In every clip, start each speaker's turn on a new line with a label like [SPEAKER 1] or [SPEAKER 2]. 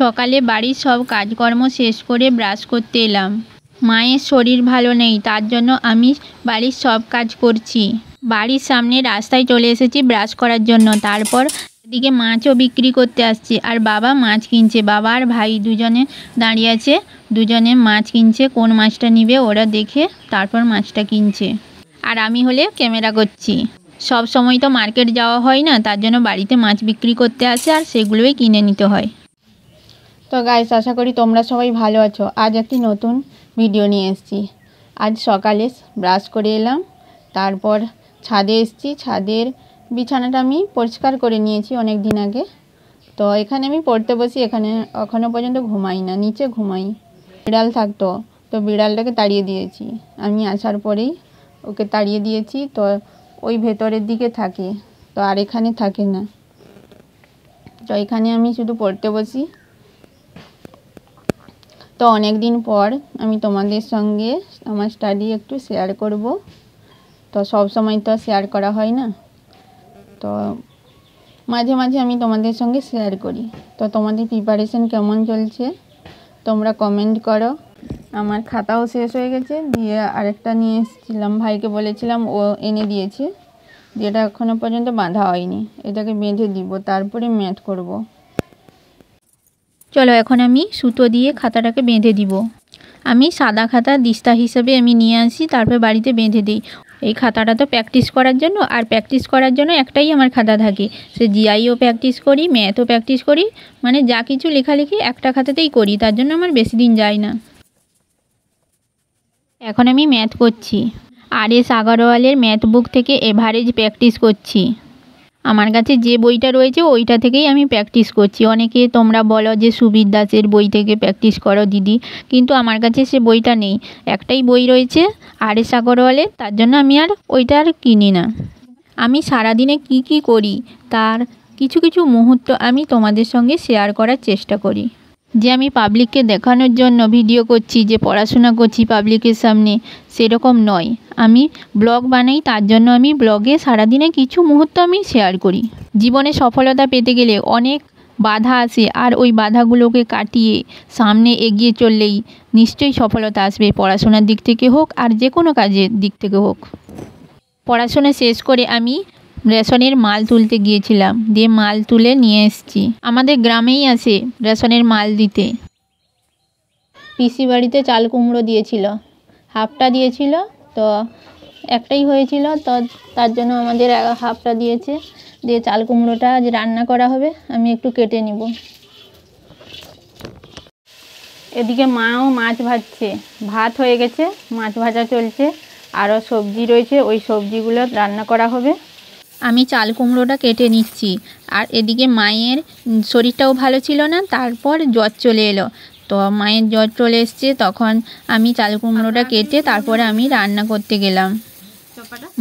[SPEAKER 1] সকালে বাড়ির সব কাজকর্ম শেষ করে ব্রাশ করতে এলাম মায়ের শরীর ভালো নেই তার জন্য আমি বাড়ির সব কাজ করছি বাড়ির সামনে রাস্তায় চলে এসেছি ব্রাশ করার জন্য তারপর এদিকে মাছও বিক্রি করতে আসছে আর বাবা মাছ কিনছে বাবা আর ভাই দুজনে দাঁড়িয়ে আছে দুজনে মাছ কিনছে কোন মাছটা নিবে ওরা দেখে তারপর মাছটা কিনছে আর আমি হলে ক্যামেরা করছি সব সময় তো মার্কেট যাওয়া হয় না তার জন্য বাড়িতে মাছ বিক্রি করতে আসে আর সেগুলোই কিনে নিতে হয় তো গাইস আশা করি তোমরা সবাই ভালো আছো আজ একটি নতুন ভিডিও নিয়ে এসেছি আজ সকালে ব্রাশ করে এলাম তারপর ছাদে এসেছি ছাদের বিছানাটা আমি পরিষ্কার করে নিয়েছি অনেক দিন আগে তো এখানে আমি পড়তে বসি এখানে এখনও পর্যন্ত ঘুমাই না নিচে ঘুমাই বিড়াল থাকতো তো বিড়ালটাকে তাড়িয়ে দিয়েছি আমি আসার পরেই ওকে তাড়িয়ে দিয়েছি তো ওই ভেতরের দিকে থাকে তো আর এখানে থাকে না তো এখানে আমি শুধু পড়তে বসি তো অনেক দিন পর আমি তোমাদের সঙ্গে আমার স্টাডি একটু শেয়ার করব তো সব সময় তো শেয়ার করা হয় না তো মাঝে মাঝে আমি তোমাদের সঙ্গে শেয়ার করি তো তোমাদের প্রিপারেশন কেমন চলছে তোমরা কমেন্ট করো আমার খাতাও শেষ হয়ে গেছে দিয়ে আরেকটা নিয়ে এসেছিলাম ভাইকে বলেছিলাম ও এনে দিয়েছে যেটা এখনও পর্যন্ত বাঁধা হয়নি এটাকে বেঁধে দিব তারপরে ম্যাথ করব। চলো এখন আমি সুতো দিয়ে খাতাটাকে বেঁধে দিব আমি সাদা খাতা দিস্তা হিসেবে আমি নিয়ে আসি তারপর বাড়িতে বেঁধে দিই এই খাতাটা তো প্র্যাকটিস করার জন্য আর প্র্যাকটিস করার জন্য একটাই আমার খাতা থাকে সে জিআইও প্র্যাকটিস করি ম্যাথও প্র্যাকটিস করি মানে যা কিছু লেখালেখি একটা খাতাতেই করি তার জন্য আমার বেশি দিন যায় না এখন আমি ম্যাথ করছি আর এস আগরওয়ালের ম্যাথ বুক থেকে এভারেজ প্র্যাকটিস করছি আমার কাছে যে বইটা রয়েছে ওইটা থেকেই আমি প্র্যাকটিস করছি অনেকে তোমরা বলো যে সুবীর দাসের বই থেকে প্র্যাকটিস করো দিদি কিন্তু আমার কাছে সে বইটা নেই একটাই বই রয়েছে আর এস আগরওয়ালের তার জন্য আমি আর ওইটা আর কিনি না আমি সারাদিনে কি কি করি তার কিছু কিছু মুহূর্ত আমি তোমাদের সঙ্গে শেয়ার করার চেষ্টা করি যে আমি পাবলিককে দেখানোর জন্য ভিডিও করছি যে পড়াশোনা করছি পাবলিকের সামনে সেরকম নয় আমি ব্লগ বানাই তার জন্য আমি ব্লগে সারাদিনে কিছু মুহূর্ত আমি শেয়ার করি জীবনে সফলতা পেতে গেলে অনেক বাধা আসে আর ওই বাধাগুলোকে কাটিয়ে সামনে এগিয়ে চললেই নিশ্চয়ই সফলতা আসবে পড়াশোনার দিক থেকে হোক আর যে কোনো কাজের দিক থেকে হোক পড়াশোনা শেষ করে আমি রেশনের মাল তুলতে গিয়েছিলাম দিয়ে মাল তুলে নিয়ে এসছি আমাদের গ্রামেই আসে রেশনের মাল দিতে পিসি বাড়িতে চাল কুমড়ো দিয়েছিল হাফটা দিয়েছিল তো একটাই হয়েছিল তো তার জন্য আমাদের হাফটা দিয়েছে দিয়ে চাল কুমড়োটা আজ রান্না করা হবে আমি একটু কেটে নিব এদিকে মাও মাছ ভাজছে ভাত হয়ে গেছে মাছ ভাজা চলছে আরও সবজি রয়েছে ওই সবজিগুলো রান্না করা হবে আমি চাল কুমড়োটা কেটে নিচ্ছি আর এদিকে মায়ের শরীরটাও ভালো ছিল না তারপর জ্বর চলে এলো তো মায়ের জ্বর চলে এসছে তখন আমি চাল কুমড়োটা আচ্ছা, কেটে তারপরে আমি রান্না করতে গেলাম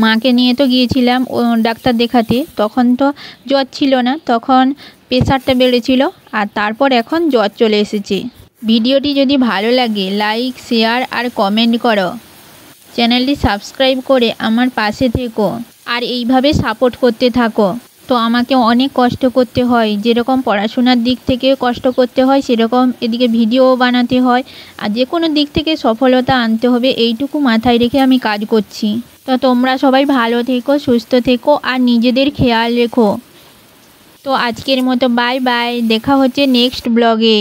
[SPEAKER 1] মাকে নিয়ে তো গিয়েছিলাম ডাক্তার দেখাতে তখন তো জ্বর ছিল না তখন প্রেশারটা বেড়েছিল আর তারপর এখন জ্বর চলে এসেছে ভিডিওটি যদি ভালো লাগে লাইক শেয়ার আর কমেন্ট করো চ্যানেলটি সাবস্ক্রাইব করে আমার পাশে থেকো আর এইভাবে সাপোর্ট করতে থাকো তো আমাকে অনেক কষ্ট করতে হয় যেরকম পড়াশোনার দিক থেকে কষ্ট করতে হয় সেরকম এদিকে ভিডিও বানাতে হয় আর যে কোনো দিক থেকে সফলতা আনতে হবে এইটুকু মাথায় রেখে আমি কাজ করছি তো তোমরা সবাই ভালো থেকো সুস্থ থেকো আর নিজেদের খেয়াল রেখো তো আজকের মতো বাই বাই দেখা হচ্ছে নেক্সট ব্লগে